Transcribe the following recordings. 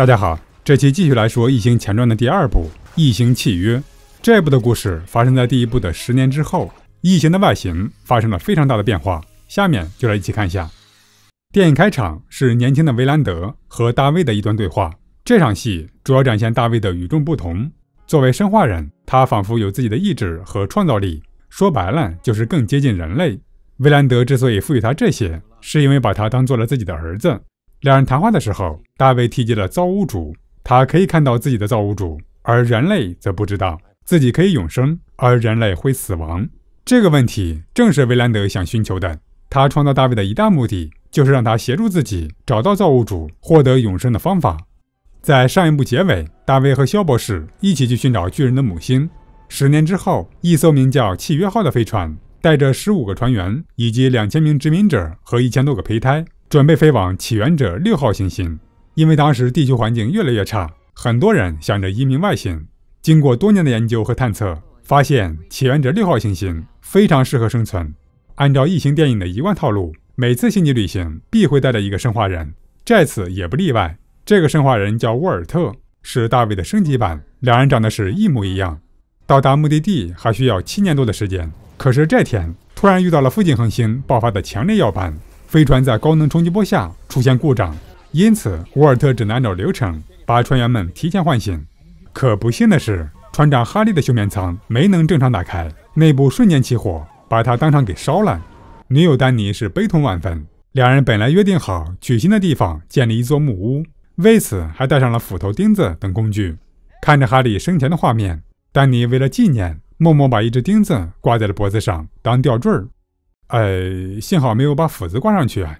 大家好，这期继续来说《异形前传》的第二部《异形契约》。这部的故事发生在第一部的十年之后，异形的外形发生了非常大的变化。下面就来一起看一下。电影开场是年轻的维兰德和大卫的一段对话。这场戏主要展现大卫的与众不同。作为生化人，他仿佛有自己的意志和创造力，说白了就是更接近人类。维兰德之所以赋予他这些，是因为把他当做了自己的儿子。两人谈话的时候，大卫提及了造物主，他可以看到自己的造物主，而人类则不知道自己可以永生，而人类会死亡。这个问题正是维兰德想寻求的。他创造大卫的一大目的就是让他协助自己找到造物主，获得永生的方法。在上一部结尾，大卫和肖博士一起去寻找巨人的母星。十年之后，一艘名叫“契约号”的飞船带着十五个船员以及两千名殖民者和一千多个胚胎。准备飞往起源者六号行星，因为当时地球环境越来越差，很多人想着移民外星。经过多年的研究和探测，发现起源者六号行星非常适合生存。按照异形电影的一贯套路，每次星际旅行必会带着一个生化人，在此也不例外。这个生化人叫沃尔特，是大卫的升级版，两人长得是一模一样。到达目的地还需要七年多的时间，可是这天突然遇到了附近恒星爆发的强烈耀斑。飞船在高能冲击波下出现故障，因此沃尔特只能按照流程把船员们提前唤醒。可不幸的是，船长哈利的休眠舱没能正常打开，内部瞬间起火，把他当场给烧了。女友丹尼是悲痛万分，两人本来约定好取新的地方建立一座木屋，为此还带上了斧头、钉子等工具。看着哈利生前的画面，丹尼为了纪念，默默把一只钉子挂在了脖子上当吊坠儿。哎，幸好没有把斧子挂上去啊！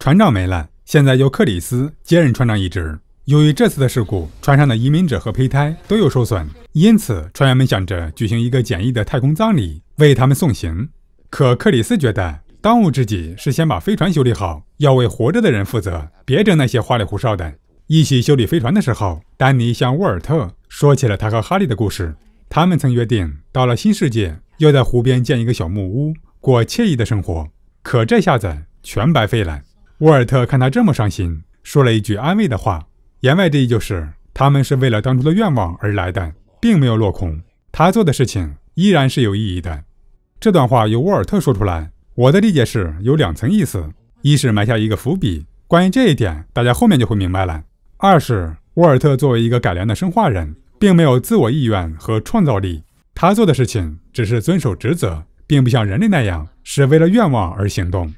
船长没了，现在由克里斯接任船长一职。由于这次的事故，船上的移民者和胚胎都有受损，因此船员们想着举行一个简易的太空葬礼，为他们送行。可克里斯觉得，当务之急是先把飞船修理好，要为活着的人负责，别整那些花里胡哨的。一起修理飞船的时候，丹尼向沃尔特说起了他和哈利的故事。他们曾约定，到了新世界，要在湖边建一个小木屋。过惬意的生活，可这下子全白费了。沃尔特看他这么伤心，说了一句安慰的话，言外之意就是他们是为了当初的愿望而来的，并没有落空。他做的事情依然是有意义的。这段话由沃尔特说出来，我的理解是有两层意思：一是埋下一个伏笔，关于这一点，大家后面就会明白了；二是沃尔特作为一个改良的生化人，并没有自我意愿和创造力，他做的事情只是遵守职责。并不像人类那样是为了愿望而行动。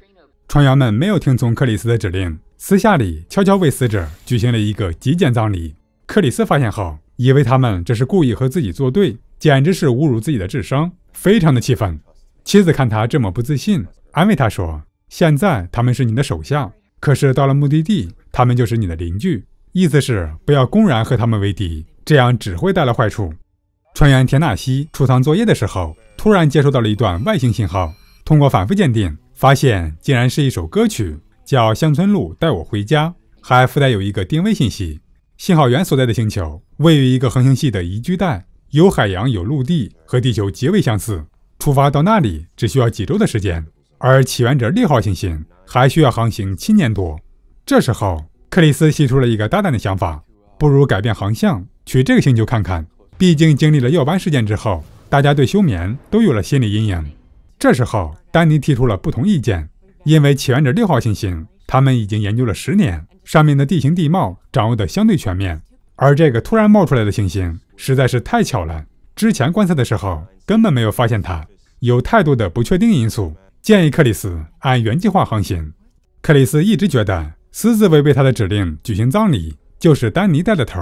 船员们没有听从克里斯的指令，私下里悄悄为死者举行了一个极简葬礼。克里斯发现后，以为他们这是故意和自己作对，简直是侮辱自己的智商，非常的气愤。妻子看他这么不自信，安慰他说：“现在他们是你的手下，可是到了目的地，他们就是你的邻居。意思是不要公然和他们为敌，这样只会带来坏处。”船员田纳西出舱作业的时候。突然接收到了一段外星信号，通过反复鉴定，发现竟然是一首歌曲，叫《乡村路带我回家》，还附带有一个定位信息。信号源所在的星球位于一个恒星系的宜居带，有海洋、有陆地，和地球极为相似。出发到那里只需要几周的时间，而起源者六号行星还需要航行七年多。这时候，克里斯提出了一个大胆的想法：不如改变航向，去这个星球看看。毕竟经历了耀斑事件之后。大家对休眠都有了心理阴影。这时候，丹尼提出了不同意见，因为起源者六号行星，他们已经研究了十年，上面的地形地貌掌握的相对全面。而这个突然冒出来的行星实在是太巧了，之前观测的时候根本没有发现它。有太多的不确定因素，建议克里斯按原计划航行。克里斯一直觉得私自违背他的指令举行葬礼，就是丹尼带的头，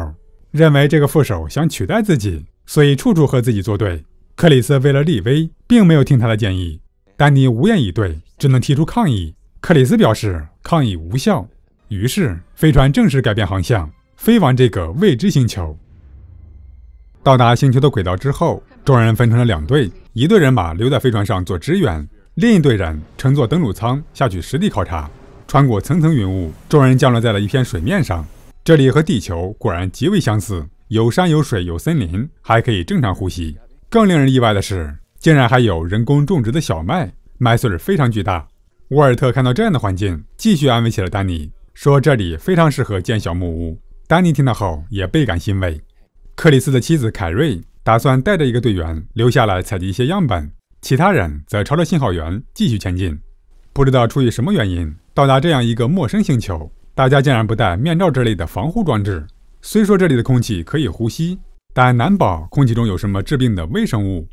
认为这个副手想取代自己，所以处处和自己作对。克里斯为了立威，并没有听他的建议。丹尼无言以对，只能提出抗议。克里斯表示抗议无效，于是飞船正式改变航向，飞往这个未知星球。到达星球的轨道之后，众人分成了两队，一队人马留在飞船上做支援，另一队人乘坐登陆舱下去实地考察。穿过层层云雾，众人降落在了一片水面上。这里和地球果然极为相似，有山有水有森林，还可以正常呼吸。更令人意外的是，竟然还有人工种植的小麦，麦穗非常巨大。沃尔特看到这样的环境，继续安慰起了丹尼，说这里非常适合建小木屋。丹尼听到后也倍感欣慰。克里斯的妻子凯瑞打算带着一个队员留下来采集一些样本，其他人则朝着信号源继续前进。不知道出于什么原因，到达这样一个陌生星球，大家竟然不带面罩之类的防护装置。虽说这里的空气可以呼吸。但难保空气中有什么致病的微生物。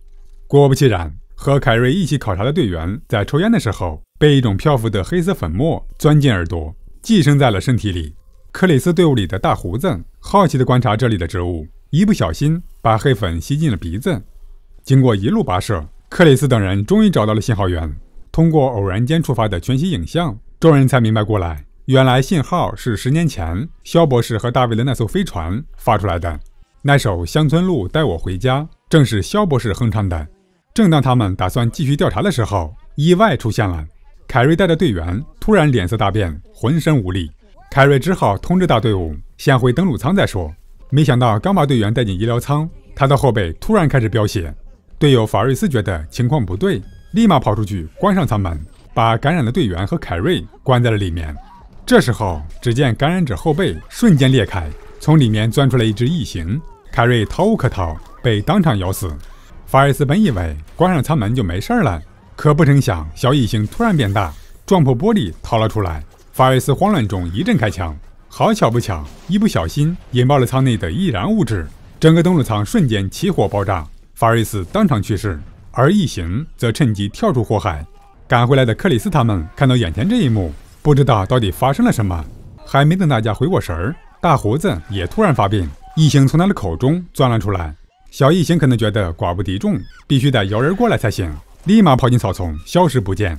果不其然，和凯瑞一起考察的队员在抽烟的时候，被一种漂浮的黑色粉末钻进耳朵，寄生在了身体里。克里斯队伍里的大胡子好奇地观察这里的植物，一不小心把黑粉吸进了鼻子。经过一路跋涉，克里斯等人终于找到了信号源。通过偶然间触发的全息影像，众人才明白过来，原来信号是十年前肖博士和大卫的那艘飞船发出来的。那首《乡村路带我回家》正是肖博士哼唱的。正当他们打算继续调查的时候，意外出现了。凯瑞带着队员突然脸色大变，浑身无力。凯瑞只好通知大队伍先回登陆舱再说。没想到刚把队员带进医疗舱，他的后背突然开始飙血。队友法瑞斯觉得情况不对，立马跑出去关上舱门，把感染的队员和凯瑞关在了里面。这时候，只见感染者后背瞬间裂开，从里面钻出来一只异形。凯瑞逃无可逃，被当场咬死。法瑞斯本以为关上舱门就没事儿了，可不成想，小异形突然变大，撞破玻璃逃了出来。法瑞斯慌乱中一阵开枪，好巧不巧，一不小心引爆了舱内的易燃物质，整个登陆舱瞬间起火爆炸，法瑞斯当场去世，而异形则趁机跳出火海。赶回来的克里斯他们看到眼前这一幕，不知道到底发生了什么。还没等大家回过神儿，大胡子也突然发病。异形从他的口中钻了出来，小异形可能觉得寡不敌众，必须得摇人过来才行，立马跑进草丛，消失不见。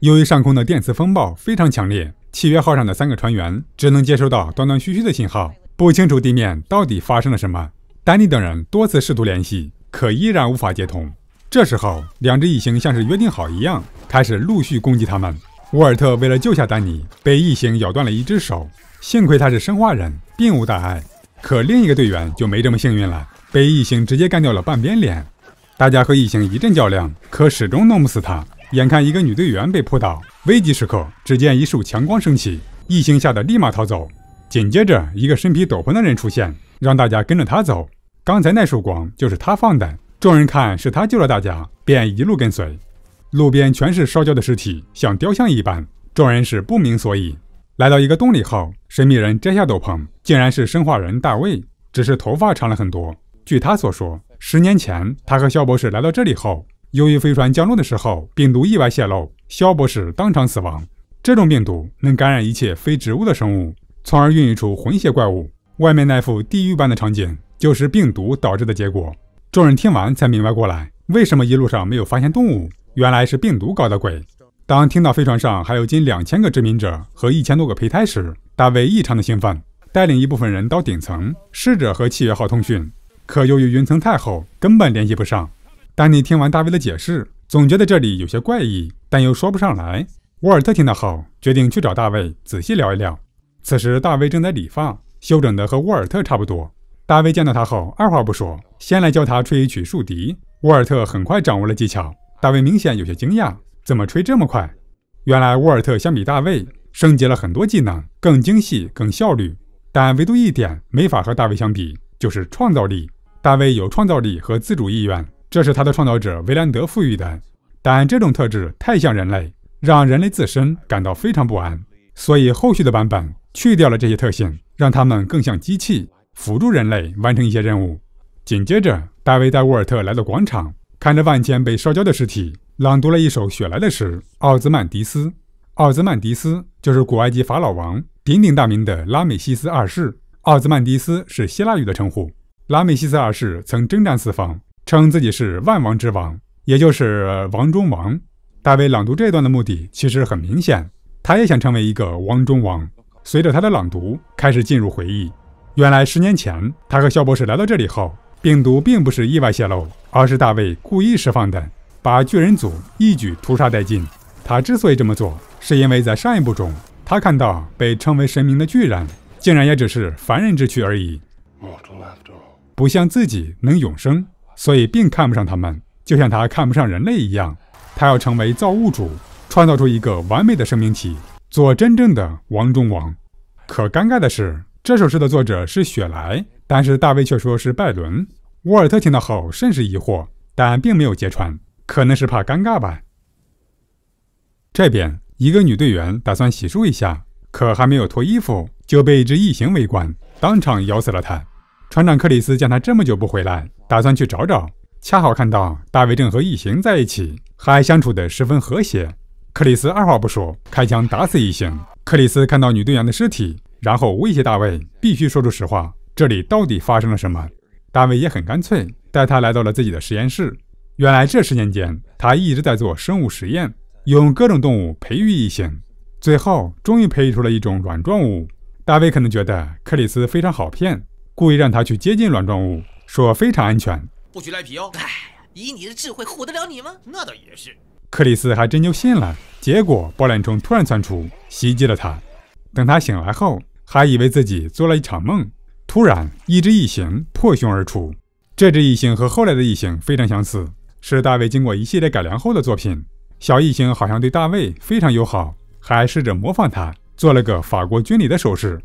由于上空的电磁风暴非常强烈，契约号上的三个船员只能接收到断断续续的信号，不清楚地面到底发生了什么。丹尼等人多次试图联系，可依然无法接通。这时候，两只异形像是约定好一样，开始陆续攻击他们。沃尔特为了救下丹尼，被异形咬断了一只手，幸亏他是生化人，并无大碍。可另一个队员就没这么幸运了，被异形直接干掉了半边脸。大家和异形一阵较量，可始终弄不死他。眼看一个女队员被扑倒，危急时刻，只见一束强光升起，异形吓得立马逃走。紧接着，一个身披斗篷的人出现，让大家跟着他走。刚才那束光就是他放的。众人看是他救了大家，便一路跟随。路边全是烧焦的尸体，像雕像一般，众人是不明所以。来到一个洞里后，神秘人摘下斗篷，竟然是生化人大卫，只是头发长了很多。据他所说，十年前他和肖博士来到这里后，由于飞船降落的时候病毒意外泄露，肖博士当场死亡。这种病毒能感染一切非植物的生物，从而孕育出混血怪物。外面那副地狱般的场景就是病毒导致的结果。众人听完才明白过来，为什么一路上没有发现动物，原来是病毒搞的鬼。当听到飞船上还有近两千个殖民者和一千多个胚胎时，大卫异常的兴奋，带领一部分人到顶层试着和契约号通讯，可由于云层太厚，根本联系不上。丹尼听完大卫的解释，总觉得这里有些怪异，但又说不上来。沃尔特听到后，决定去找大卫仔细聊一聊。此时，大卫正在理发，修整的和沃尔特差不多。大卫见到他后，二话不说，先来教他吹一曲竖笛。沃尔特很快掌握了技巧，大卫明显有些惊讶。怎么吹这么快？原来沃尔特相比大卫升级了很多技能，更精细、更效率，但唯独一点没法和大卫相比，就是创造力。大卫有创造力和自主意愿，这是他的创造者维兰德赋予的，但这种特质太像人类，让人类自身感到非常不安，所以后续的版本去掉了这些特性，让他们更像机器，辅助人类完成一些任务。紧接着，大卫带沃尔特来到广场，看着万千被烧焦的尸体。朗读了一首雪莱的诗《奥兹曼迪斯》。奥兹曼迪斯就是古埃及法老王鼎鼎大名的拉美西斯二世。奥兹曼迪斯是希腊语的称呼。拉美西斯二世曾征战四方，称自己是万王之王，也就是王中王。大卫朗读这段的目的其实很明显，他也想成为一个王中王。随着他的朗读，开始进入回忆。原来十年前，他和肖博士来到这里后，病毒并不是意外泄露，而是大卫故意释放的。把巨人族一举屠杀殆尽。他之所以这么做，是因为在上一部中，他看到被称为神明的巨人，竟然也只是凡人之躯而已，不像自己能永生，所以并看不上他们，就像他看不上人类一样。他要成为造物主，创造出一个完美的生命体，做真正的王中王。可尴尬的是，这首诗的作者是雪莱，但是大卫却说是拜伦。沃尔特听到后甚是疑惑，但并没有揭穿。可能是怕尴尬吧。这边一个女队员打算洗漱一下，可还没有脱衣服就被一只异形围观，当场咬死了她。船长克里斯见她这么久不回来，打算去找找，恰好看到大卫正和异形在一起，还相处的十分和谐。克里斯二话不说，开枪打死异形。克里斯看到女队员的尸体，然后威胁大卫必须说出实话，这里到底发生了什么？大卫也很干脆，带他来到了自己的实验室。原来这十年间，他一直在做生物实验，用各种动物培育异形，最后终于培育出了一种卵状物。大卫可能觉得克里斯非常好骗，故意让他去接近卵状物，说非常安全，不许赖皮哦。哎，以你的智慧唬得了你吗？那倒也是。克里斯还真就信了，结果爆脸虫突然窜出，袭击了他。等他醒来后，还以为自己做了一场梦。突然，一只异形破胸而出，这只异形和后来的异形非常相似。是大卫经过一系列改良后的作品。小异形好像对大卫非常友好，还试着模仿他做了个法国军礼的手势。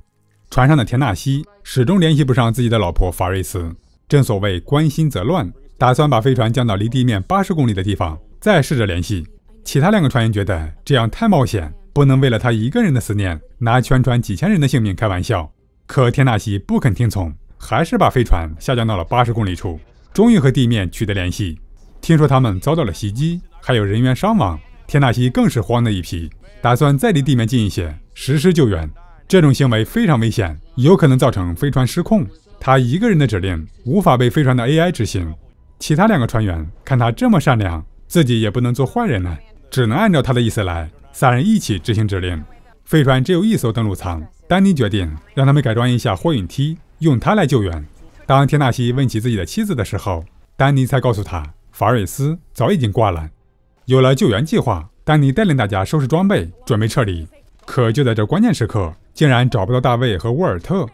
船上的田纳西始终联系不上自己的老婆法瑞斯。正所谓关心则乱，打算把飞船降到离地面八十公里的地方，再试着联系。其他两个船员觉得这样太冒险，不能为了他一个人的思念拿全船几千人的性命开玩笑。可田纳西不肯听从，还是把飞船下降到了八十公里处，终于和地面取得联系。听说他们遭到了袭击，还有人员伤亡，天纳西更是慌得一批，打算再离地面近一些实施救援。这种行为非常危险，有可能造成飞船失控。他一个人的指令无法被飞船的 AI 执行。其他两个船员看他这么善良，自己也不能做坏人呢，只能按照他的意思来。三人一起执行指令。飞船只有一艘登陆舱，丹尼决定让他们改装一下货运梯，用它来救援。当天纳西问起自己的妻子的时候，丹尼才告诉他。法瑞斯早已经挂了，有了救援计划，丹尼带领大家收拾装备，准备撤离。可就在这关键时刻，竟然找不到大卫和沃尔特。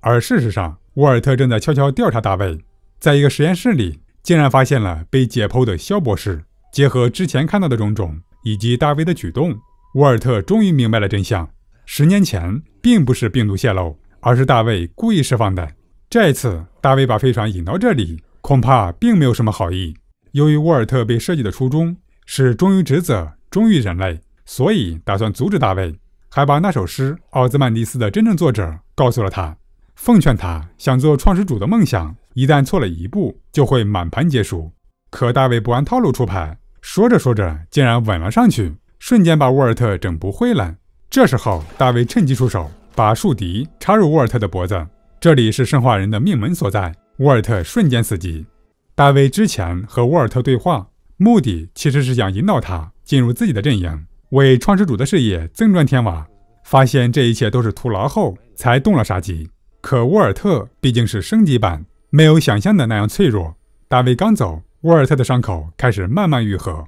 而事实上，沃尔特正在悄悄调查大卫，在一个实验室里，竟然发现了被解剖的肖博士。结合之前看到的种种，以及大卫的举动，沃尔特终于明白了真相：十年前，并不是病毒泄露，而是大卫故意释放的。这一次，大卫把飞船引到这里，恐怕并没有什么好意。由于沃尔特被设计的初衷是忠于职责、忠于人类，所以打算阻止大卫，还把那首诗《奥兹曼迪斯》的真正作者告诉了他，奉劝他想做创始主的梦想，一旦错了一步，就会满盘皆输。可大卫不按套路出牌，说着说着竟然吻了上去，瞬间把沃尔特整不会了。这时候，大卫趁机出手，把树笛插入沃尔特的脖子，这里是生化人的命门所在，沃尔特瞬间死机。大卫之前和沃尔特对话，目的其实是想引导他进入自己的阵营，为创始主的事业增砖添瓦。发现这一切都是徒劳后，才动了杀机。可沃尔特毕竟是升级版，没有想象的那样脆弱。大卫刚走，沃尔特的伤口开始慢慢愈合。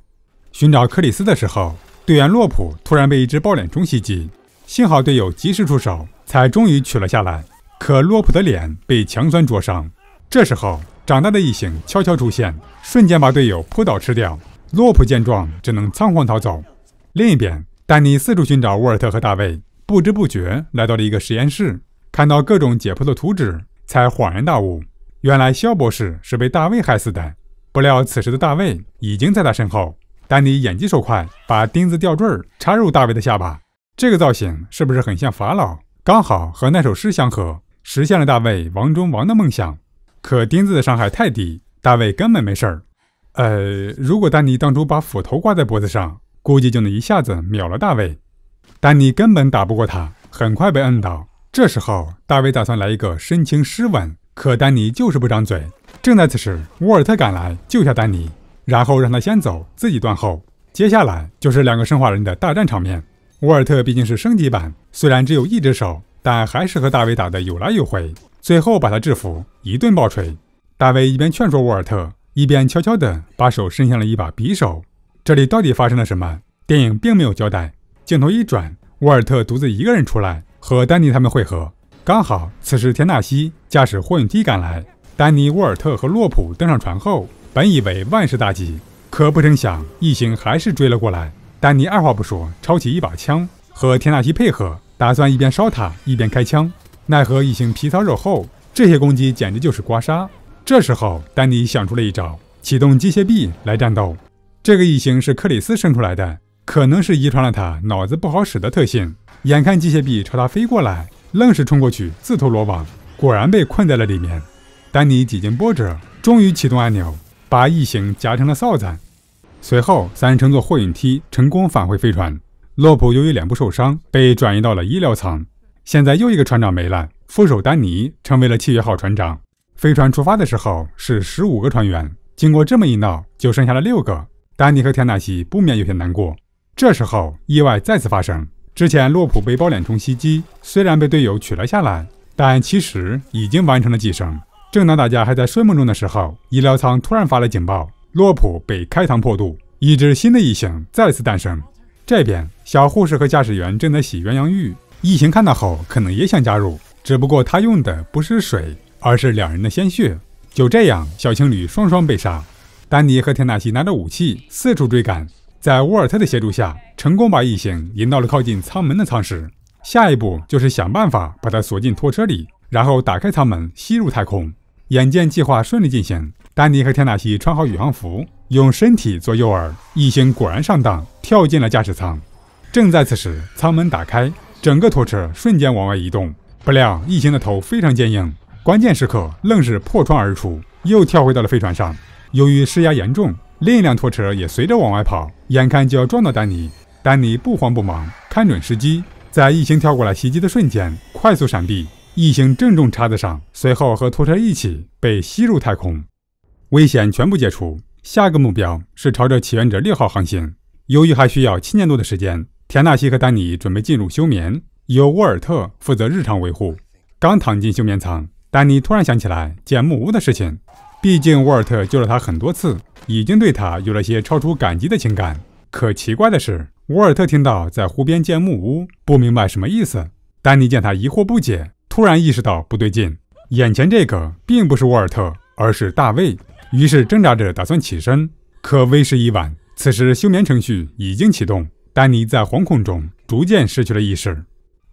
寻找克里斯的时候，队员洛普突然被一只抱脸虫袭击，幸好队友及时出手，才终于取了下来。可洛普的脸被强酸灼伤，这时候。长大的异形悄悄出现，瞬间把队友扑倒吃掉。洛普见状，只能仓皇逃走。另一边，丹尼四处寻找沃尔特和大卫，不知不觉来到了一个实验室，看到各种解剖的图纸，才恍然大悟：原来肖博士是被大卫害死的。不料，此时的大卫已经在他身后。丹尼眼疾手快，把钉子吊坠插入大卫的下巴。这个造型是不是很像法老？刚好和那首诗相合，实现了大卫王中王的梦想。可钉子的伤害太低，大卫根本没事儿。呃，如果丹尼当初把斧头挂在脖子上，估计就能一下子秒了大卫。丹尼根本打不过他，很快被摁倒。这时候，大卫打算来一个深情湿吻，可丹尼就是不张嘴。正在此时，沃尔特赶来救下丹尼，然后让他先走，自己断后。接下来就是两个生化人的大战场面。沃尔特毕竟是升级版，虽然只有一只手，但还是和大卫打得有来有回。最后把他制服，一顿暴捶。大卫一边劝说沃尔特，一边悄悄地把手伸向了一把匕首。这里到底发生了什么？电影并没有交代。镜头一转，沃尔特独自一个人出来，和丹尼他们会合。刚好此时田纳西驾驶货运机赶来，丹尼、沃尔特和洛普登上船后，本以为万事大吉，可不成想，异形还是追了过来。丹尼二话不说，抄起一把枪，和田纳西配合，打算一边烧塔一边开枪。奈何异形皮糙肉厚，这些攻击简直就是刮痧。这时候，丹尼想出了一招，启动机械臂来战斗。这个异形是克里斯生出来的，可能是遗传了他脑子不好使的特性。眼看机械臂朝他飞过来，愣是冲过去自投罗网，果然被困在了里面。丹尼几经波折，终于启动按钮，把异形夹成了扫帚。随后，三人乘坐货运梯成功返回飞船。洛普由于脸部受伤，被转移到了医疗舱。现在又一个船长没了，副手丹尼成为了契约号船长。飞船出发的时候是十五个船员，经过这么一闹，就剩下了六个。丹尼和田纳西不免有些难过。这时候意外再次发生，之前洛普被包脸虫袭击，虽然被队友取了下来，但其实已经完成了寄生。正当大家还在睡梦中的时候，医疗舱突然发了警报，洛普被开膛破肚，一只新的异形再次诞生。这边小护士和驾驶员正在洗鸳鸯浴。异形看到后，可能也想加入，只不过他用的不是水，而是两人的鲜血。就这样，小情侣双双被杀。丹尼和田纳西拿着武器四处追赶，在沃尔特的协助下，成功把异形引到了靠近舱门的舱室。下一步就是想办法把他锁进拖车里，然后打开舱门吸入太空。眼见计划顺利进行，丹尼和田纳西穿好宇航服，用身体做诱饵，异形果然上当，跳进了驾驶舱。正在此时，舱门打开。整个拖车瞬间往外移动，不料异形的头非常坚硬，关键时刻愣是破窗而出，又跳回到了飞船上。由于施压严重，另一辆拖车也随着往外跑，眼看就要撞到丹尼。丹尼不慌不忙，看准时机，在异形跳过来袭击的瞬间快速闪避，异形正中叉子上，随后和拖车一起被吸入太空。危险全部解除，下个目标是朝着起源者六号航行。由于还需要七年多的时间。田纳西和丹尼准备进入休眠，由沃尔特负责日常维护。刚躺进休眠舱，丹尼突然想起来建木屋的事情。毕竟沃尔特救了他很多次，已经对他有了些超出感激的情感。可奇怪的是，沃尔特听到在湖边建木屋，不明白什么意思。丹尼见他疑惑不解，突然意识到不对劲，眼前这个并不是沃尔特，而是大卫。于是挣扎着打算起身，可为时已晚。此时休眠程序已经启动。丹尼在惶恐中逐渐失去了意识。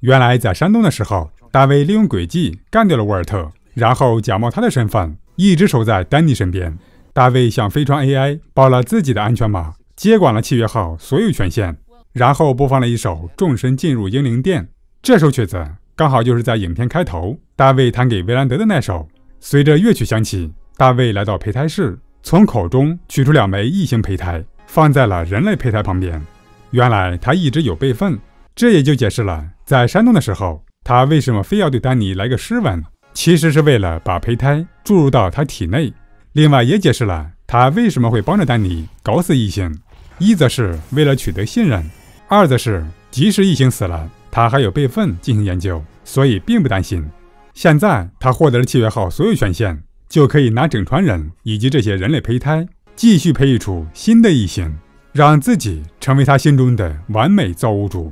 原来，在山洞的时候，大卫利用诡计干掉了沃尔特，然后假冒他的身份，一直守在丹尼身边。大卫向飞船 AI 报了自己的安全码，接管了契约号所有权限，然后播放了一首《众神进入英灵殿》。这首曲子刚好就是在影片开头，大卫弹给维兰德的那首。随着乐曲响起，大卫来到胚胎室，从口中取出两枚异形胚胎，放在了人类胚胎旁边。原来他一直有备份，这也就解释了在山洞的时候他为什么非要对丹尼来个湿吻，其实是为了把胚胎注入到他体内。另外也解释了他为什么会帮着丹尼搞死异形，一则是为了取得信任，二则是即使异形死了，他还有备份进行研究，所以并不担心。现在他获得了契约号所有权限，就可以拿整船人以及这些人类胚胎继续培育出新的异形。让自己成为他心中的完美造物主。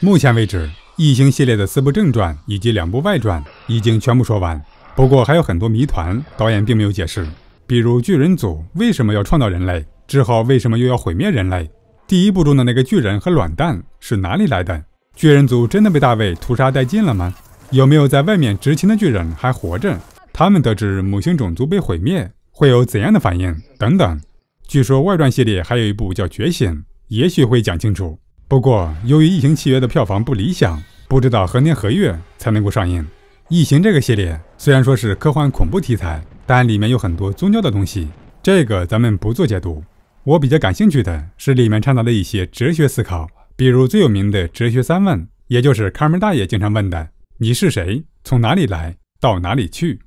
目前为止，《异星系列》的四部正传以及两部外传已经全部说完，不过还有很多谜团，导演并没有解释，比如巨人族为什么要创造人类，之后为什么又要毁灭人类？第一部中的那个巨人和卵蛋是哪里来的？巨人族真的被大卫屠杀殆尽了吗？有没有在外面执勤的巨人还活着？他们得知母星种族被毁灭。会有怎样的反应？等等，据说外传系列还有一部叫《觉醒》，也许会讲清楚。不过，由于《异形契约》的票房不理想，不知道何年何月才能够上映。异形这个系列虽然说是科幻恐怖题材，但里面有很多宗教的东西，这个咱们不做解读。我比较感兴趣的是里面掺杂的一些哲学思考，比如最有名的哲学三问，也就是看门大爷经常问的：“你是谁？从哪里来？到哪里去？”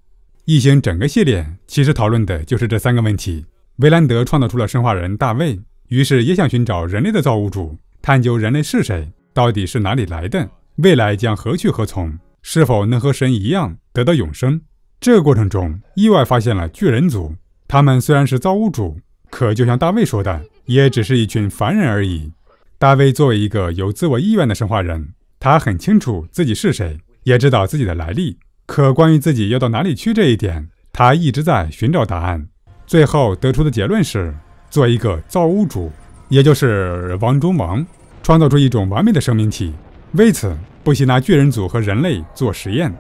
异形整个系列其实讨论的就是这三个问题。维兰德创造出了生化人大卫，于是也想寻找人类的造物主，探究人类是谁，到底是哪里来的，未来将何去何从，是否能和神一样得到永生。这个过程中，意外发现了巨人族。他们虽然是造物主，可就像大卫说的，也只是一群凡人而已。大卫作为一个有自我意愿的生化人，他很清楚自己是谁，也知道自己的来历。可关于自己要到哪里去这一点，他一直在寻找答案。最后得出的结论是，做一个造物主，也就是王中王，创造出一种完美的生命体。为此，不惜拿巨人族和人类做实验。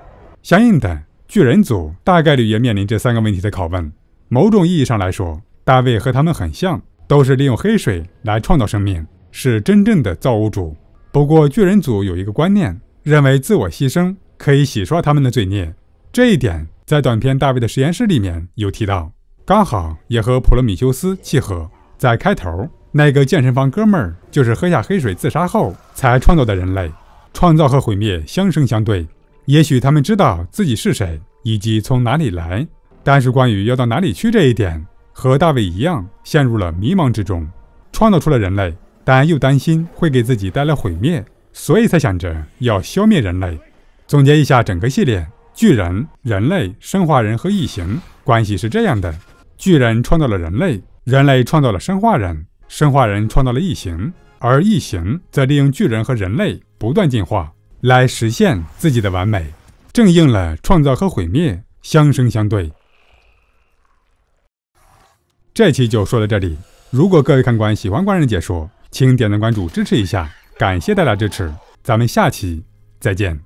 相应的，巨人族大概率也面临这三个问题的拷问。某种意义上来说，大卫和他们很像，都是利用黑水来创造生命，是真正的造物主。不过，巨人族有一个观念，认为自我牺牲。可以洗刷他们的罪孽，这一点在短片大卫的实验室里面有提到，刚好也和普罗米修斯契合。在开头那个健身房哥们儿就是喝下黑水自杀后才创造的人类，创造和毁灭相生相对。也许他们知道自己是谁以及从哪里来，但是关于要到哪里去这一点，和大卫一样陷入了迷茫之中。创造出了人类，但又担心会给自己带来毁灭，所以才想着要消灭人类。总结一下整个系列：巨人、人类、生化人和异形关系是这样的：巨人创造了人类，人类创造了生化人，生化人创造了异形，而异形则利用巨人和人类不断进化，来实现自己的完美。正应了“创造和毁灭相生相对”。这期就说到这里。如果各位看官喜欢官人解说，请点赞、关注支持一下，感谢大家支持。咱们下期再见。